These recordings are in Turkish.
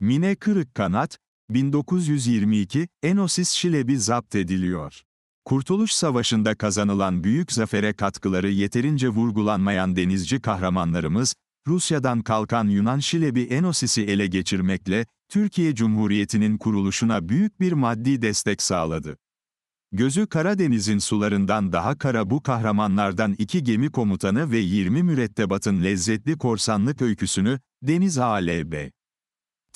Mine Kırık Kanat, 1922, Enosis Şilebi zapt ediliyor. Kurtuluş Savaşı'nda kazanılan büyük zafere katkıları yeterince vurgulanmayan denizci kahramanlarımız, Rusya'dan kalkan Yunan Şilebi Enosis'i ele geçirmekle, Türkiye Cumhuriyeti'nin kuruluşuna büyük bir maddi destek sağladı. Gözü Karadeniz'in sularından daha kara bu kahramanlardan iki gemi komutanı ve 20 mürettebatın lezzetli korsanlık öyküsünü, Deniz A.L.B.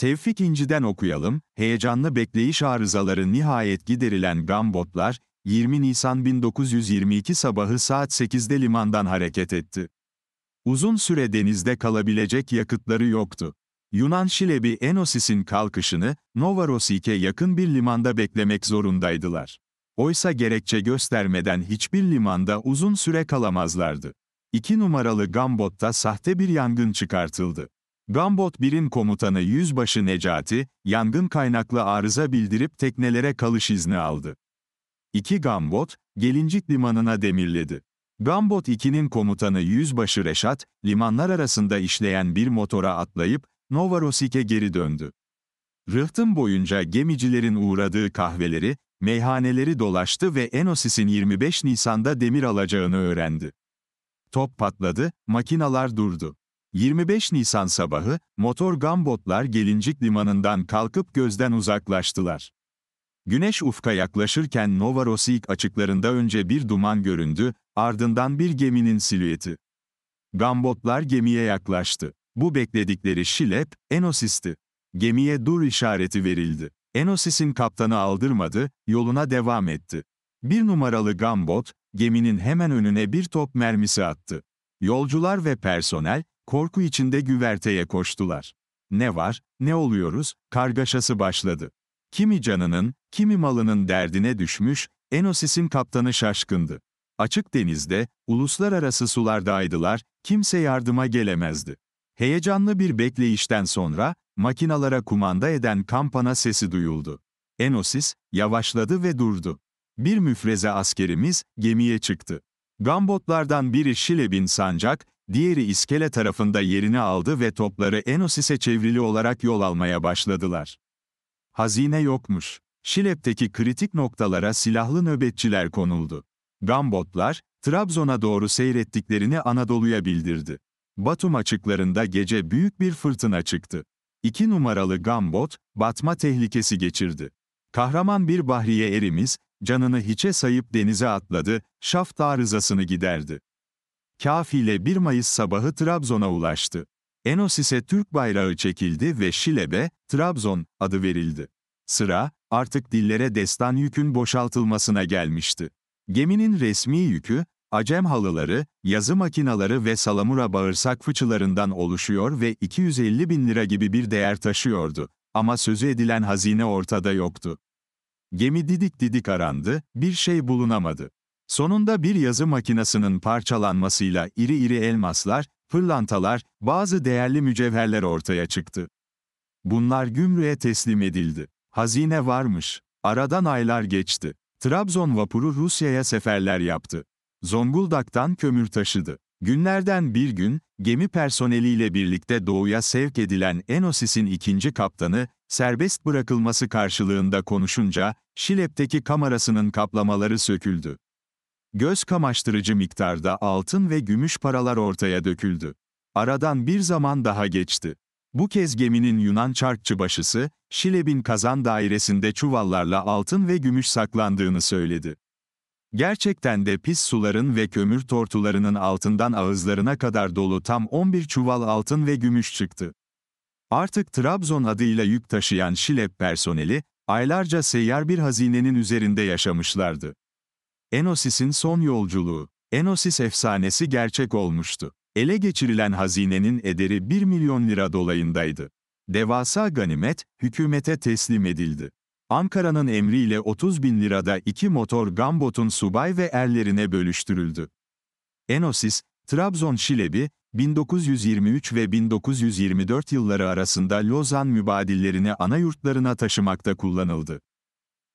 Tevfik İnci'den okuyalım, heyecanlı bekleyiş arızaları nihayet giderilen gambotlar, 20 Nisan 1922 sabahı saat 8'de limandan hareket etti. Uzun süre denizde kalabilecek yakıtları yoktu. Yunan Şilebi Enosis'in kalkışını, Novorossike yakın bir limanda beklemek zorundaydılar. Oysa gerekçe göstermeden hiçbir limanda uzun süre kalamazlardı. İki numaralı gambotta sahte bir yangın çıkartıldı. Gambot 1'in komutanı Yüzbaşı Necati, yangın kaynaklı arıza bildirip teknelere kalış izni aldı. 2 Gambot, Gelincik Limanı'na demirledi. Gambot 2'nin komutanı Yüzbaşı Reşat, limanlar arasında işleyen bir motora atlayıp Novarosik'e geri döndü. Rıhtım boyunca gemicilerin uğradığı kahveleri, meyhaneleri dolaştı ve Enosis'in 25 Nisan'da demir alacağını öğrendi. Top patladı, makinalar durdu. 25 Nisan sabahı, motor gambotlar Gelincik Limanı'ndan kalkıp gözden uzaklaştılar. Güneş ufka yaklaşırken Novorossiyk açıklarında önce bir duman göründü, ardından bir geminin silüeti. Gambotlar gemiye yaklaştı. Bu bekledikleri şilep, Enosis'ti. Gemiye dur işareti verildi. Enosis'in kaptanı aldırmadı, yoluna devam etti. Bir numaralı gambot, geminin hemen önüne bir top mermisi attı. Yolcular ve personel, Korku içinde güverteye koştular. Ne var, ne oluyoruz, kargaşası başladı. Kimi canının, kimi malının derdine düşmüş, Enosis'in kaptanı şaşkındı. Açık denizde, uluslararası sulardaydılar, kimse yardıma gelemezdi. Heyecanlı bir bekleyişten sonra, makinalara kumanda eden kampana sesi duyuldu. Enosis, yavaşladı ve durdu. Bir müfreze askerimiz, gemiye çıktı. Gambotlardan biri Şilebin Sancak, diğeri iskele tarafında yerini aldı ve topları Enosis'e çevrili olarak yol almaya başladılar. Hazine yokmuş. Şilep'teki kritik noktalara silahlı nöbetçiler konuldu. Gambotlar, Trabzon'a doğru seyrettiklerini Anadolu'ya bildirdi. Batum açıklarında gece büyük bir fırtına çıktı. İki numaralı Gambot, batma tehlikesi geçirdi. Kahraman bir bahriye erimiz, canını hiçe sayıp denize atladı, şaft arızasını giderdi. Kafi 1 Mayıs sabahı Trabzon'a ulaştı. Enosis'e Türk bayrağı çekildi ve Şilebe, Trabzon adı verildi. Sıra, artık dillere destan yükün boşaltılmasına gelmişti. Geminin resmi yükü, Acem halıları, yazı makinaları ve salamura bağırsak fıçılarından oluşuyor ve 250 bin lira gibi bir değer taşıyordu. Ama sözü edilen hazine ortada yoktu. Gemi didik didik arandı, bir şey bulunamadı. Sonunda bir yazı makinesinin parçalanmasıyla iri iri elmaslar, pırlantalar, bazı değerli mücevherler ortaya çıktı. Bunlar gümrüğe teslim edildi. Hazine varmış. Aradan aylar geçti. Trabzon vapuru Rusya'ya seferler yaptı. Zonguldak'tan kömür taşıdı. Günlerden bir gün, gemi personeliyle birlikte doğuya sevk edilen Enosis'in ikinci kaptanı, serbest bırakılması karşılığında konuşunca, Şilep'teki kamerasının kaplamaları söküldü. Göz kamaştırıcı miktarda altın ve gümüş paralar ortaya döküldü. Aradan bir zaman daha geçti. Bu kez geminin Yunan çarkçı çarkçıbaşısı, Şilebin kazan dairesinde çuvallarla altın ve gümüş saklandığını söyledi. Gerçekten de pis suların ve kömür tortularının altından ağızlarına kadar dolu tam 11 çuval altın ve gümüş çıktı. Artık Trabzon adıyla yük taşıyan Şilep personeli, aylarca seyyar bir hazinenin üzerinde yaşamışlardı. Enosis'in son yolculuğu, Enosis efsanesi gerçek olmuştu. Ele geçirilen hazinenin ederi 1 milyon lira dolayındaydı. Devasa ganimet, hükümete teslim edildi. Ankara'nın emriyle 30 bin lirada iki motor Gambot'un subay ve erlerine bölüştürüldü. Enosis, Trabzon Şilebi, 1923 ve 1924 yılları arasında Lozan mübadillerini ana yurtlarına taşımakta kullanıldı.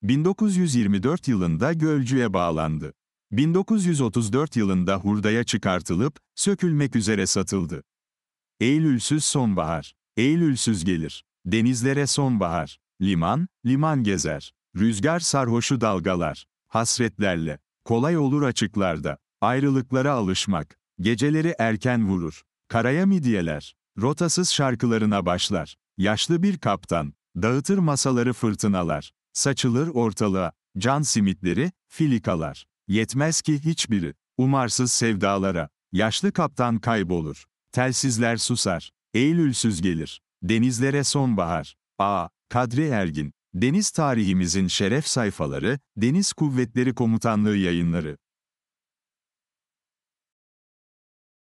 1924 yılında Gölcü'ye bağlandı. 1934 yılında hurdaya çıkartılıp, sökülmek üzere satıldı. Eylülsüz sonbahar, Eylülsüz gelir, denizlere sonbahar, liman, liman gezer, rüzgar sarhoşu dalgalar, hasretlerle, kolay olur açıklarda, ayrılıklara alışmak, geceleri erken vurur, karaya midyeler, rotasız şarkılarına başlar, yaşlı bir kaptan, dağıtır masaları fırtınalar, Saçılır ortalığa, can simitleri, filikalar. Yetmez ki hiçbiri. Umarsız sevdalara. Yaşlı kaptan kaybolur. Telsizler susar. Eylülsüz gelir. Denizlere sonbahar. A. Kadri Ergin. Deniz tarihimizin şeref sayfaları, Deniz Kuvvetleri Komutanlığı yayınları.